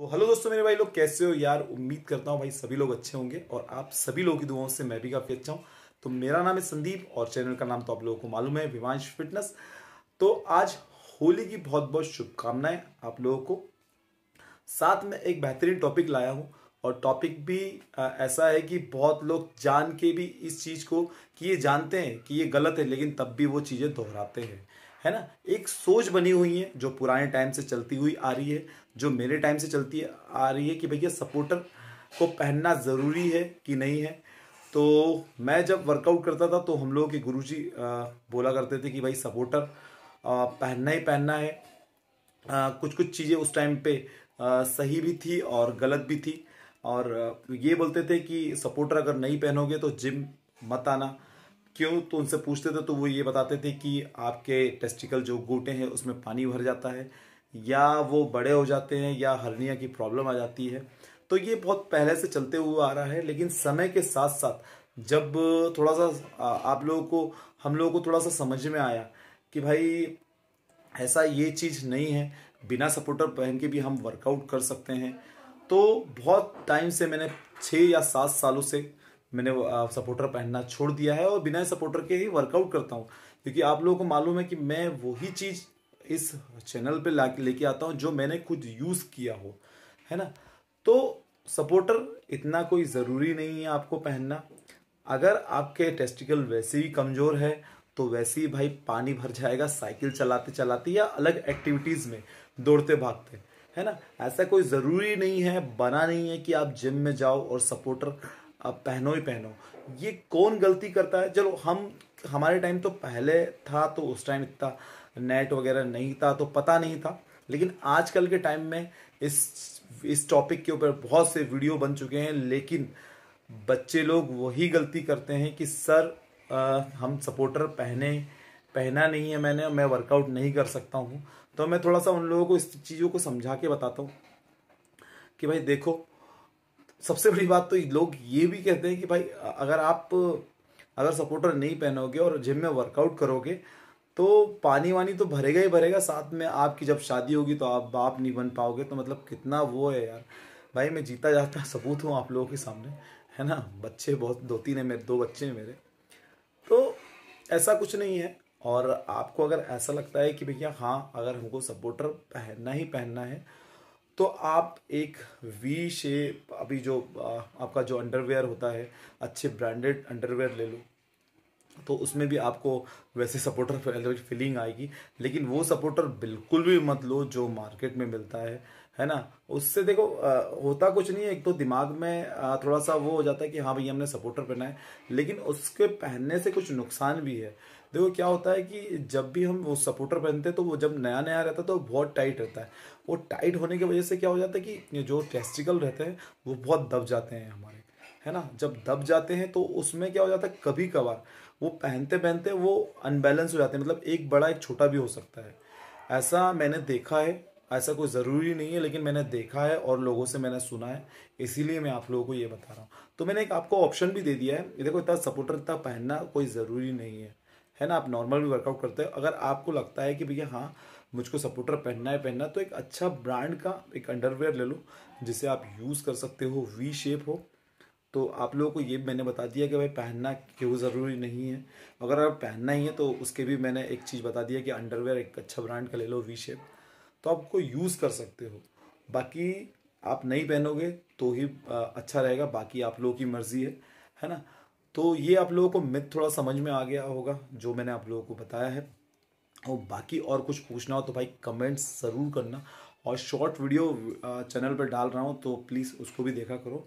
तो हेलो दोस्तों मेरे भाई लोग कैसे हो यार उम्मीद करता हूँ भाई सभी लोग अच्छे होंगे और आप सभी लोगों की दुआओं से मैं भी काफ़ी अच्छा हूँ तो मेरा नाम है संदीप और चैनल का नाम तो आप लोगों को मालूम है विमांश फिटनेस तो आज होली की बहुत बहुत शुभकामनाएं आप लोगों को साथ में एक बेहतरीन टॉपिक लाया हूँ और टॉपिक भी ऐसा है कि बहुत लोग जान के भी इस चीज़ को कि ये जानते हैं कि ये गलत है लेकिन तब भी वो चीज़ें दोहराते हैं है ना एक सोच बनी हुई है जो पुराने टाइम से चलती हुई आ रही है जो मेरे टाइम से चलती आ रही है कि भैया सपोर्टर को पहनना ज़रूरी है कि नहीं है तो मैं जब वर्कआउट करता था तो हम लोगों के जी बोला करते थे कि भाई सपोर्टर पहनना ही पहनना है कुछ कुछ चीज़ें उस टाइम पे सही भी थी और गलत भी थी और ये बोलते थे कि सपोर्टर अगर नहीं पहनोगे तो जिम मत आना क्यों तो उनसे पूछते थे तो वो ये बताते थे कि आपके टेस्टिकल जो गोटे हैं उसमें पानी भर जाता है या वो बड़े हो जाते हैं या हर्निया की प्रॉब्लम आ जाती है तो ये बहुत पहले से चलते हुए आ रहा है लेकिन समय के साथ साथ जब थोड़ा सा आप लोगों को हम लोगों को थोड़ा सा समझ में आया कि भाई ऐसा ये चीज़ नहीं है बिना सपोर्टर पहन के भी हम वर्कआउट कर सकते हैं तो बहुत टाइम से मैंने छः या सात सालों से मैंने सपोर्टर पहनना छोड़ दिया है और बिना सपोर्टर के ही वर्कआउट करता हूँ क्योंकि आप लोगों को मालूम है कि मैं वही चीज़ इस चैनल पे ला लेके आता हूँ जो मैंने खुद यूज़ किया हो है ना तो सपोर्टर इतना कोई ज़रूरी नहीं है आपको पहनना अगर आपके टेस्टिकल वैसे ही कमज़ोर है तो वैसे ही भाई पानी भर जाएगा साइकिल चलाते चलाते या अलग एक्टिविटीज़ में दौड़ते भागते है ना ऐसा कोई ज़रूरी नहीं है बना नहीं है कि आप जिम में जाओ और सपोर्टर आप पहनो ही पहनो ये कौन गलती करता है चलो हम हमारे टाइम तो पहले था तो उस टाइम इतना नेट वगैरह नहीं था तो पता नहीं था लेकिन आजकल के टाइम में इस इस टॉपिक के ऊपर बहुत से वीडियो बन चुके हैं लेकिन बच्चे लोग वही गलती करते हैं कि सर आ, हम सपोर्टर पहने पहना नहीं है मैंने मैं वर्कआउट नहीं कर सकता हूँ तो मैं थोड़ा सा उन लोगों को इस चीज़ों को समझा के बताता हूँ कि भाई देखो सबसे बड़ी बात तो लोग ये भी कहते हैं कि भाई अगर आप अगर सपोर्टर नहीं पहनोगे और जिम में वर्कआउट करोगे तो पानी वानी तो भरेगा ही भरेगा साथ में आपकी जब शादी होगी तो आप बाप नहीं बन पाओगे तो मतलब कितना वो है यार भाई मैं जीता जाता सबूत हूँ आप लोगों के सामने है ना बच्चे बहुत दो तीन है मेरे दो बच्चे हैं मेरे तो ऐसा कुछ नहीं है और आपको अगर ऐसा लगता है कि भैया हाँ अगर हमको सपोर्टर पहनना ही पहनना है तो आप एक वी शेप अभी जो आपका जो अंडरवेयर होता है अच्छे ब्रांडेड अंडरवेयर ले लो तो उसमें भी आपको वैसे सपोर्टर फीलिंग आएगी लेकिन वो सपोर्टर बिल्कुल भी मत लो जो मार्केट में मिलता है है ना उससे देखो आ, होता कुछ नहीं है एक तो दिमाग में आ, थोड़ा सा वो हो जाता है कि हाँ भैया हमने सपोर्टर पहना है लेकिन उसके पहनने से कुछ नुकसान भी है देखो क्या होता है कि जब भी हम वो सपोर्टर पहनते हैं तो वो जब नया नया रहता है तो बहुत टाइट रहता है वो टाइट होने की वजह से क्या हो जाता है कि जो टेस्टिकल रहते हैं वो बहुत दब जाते हैं हमारे है ना जब दब जाते हैं तो उसमें क्या हो जाता है कभी कभार वो पहनते पहनते वो अनबैलेंस हो जाते हैं मतलब एक बड़ा एक छोटा भी हो सकता है ऐसा मैंने देखा है ऐसा कोई ज़रूरी नहीं है लेकिन मैंने देखा है और लोगों से मैंने सुना है इसीलिए मैं आप लोगों को ये बता रहा हूँ तो मैंने एक आपको ऑप्शन भी दे दिया है देखो इतना सपोर्टर इतना पहनना कोई ज़रूरी नहीं है है ना आप नॉर्मल भी वर्कआउट करते हो अगर आपको लगता है कि भैया हाँ मुझको सपोर्टर पहनना है पहनना तो एक अच्छा ब्रांड का एक अंडरवेयर ले लो जिसे आप यूज़ कर सकते हो वी शेप हो तो आप लोगों को ये मैंने बता दिया कि भाई पहनना क्यों ज़रूरी नहीं है अगर आप पहनना ही है तो उसके भी मैंने एक चीज़ बता दिया कि अंडरवेयर एक अच्छा ब्रांड का ले लो वी शेप तो आपको यूज़ कर सकते हो बाकी आप नहीं पहनोगे तो ही अच्छा रहेगा बाकी आप लोगों की मर्ज़ी है है ना तो ये आप लोगों को मिथ थोड़ा समझ में आ गया होगा जो मैंने आप लोगों को बताया है और बाकी और कुछ पूछना हो तो भाई कमेंट्स ज़रूर करना और शॉर्ट वीडियो चैनल पर डाल रहा हूँ तो प्लीज़ उसको भी देखा करो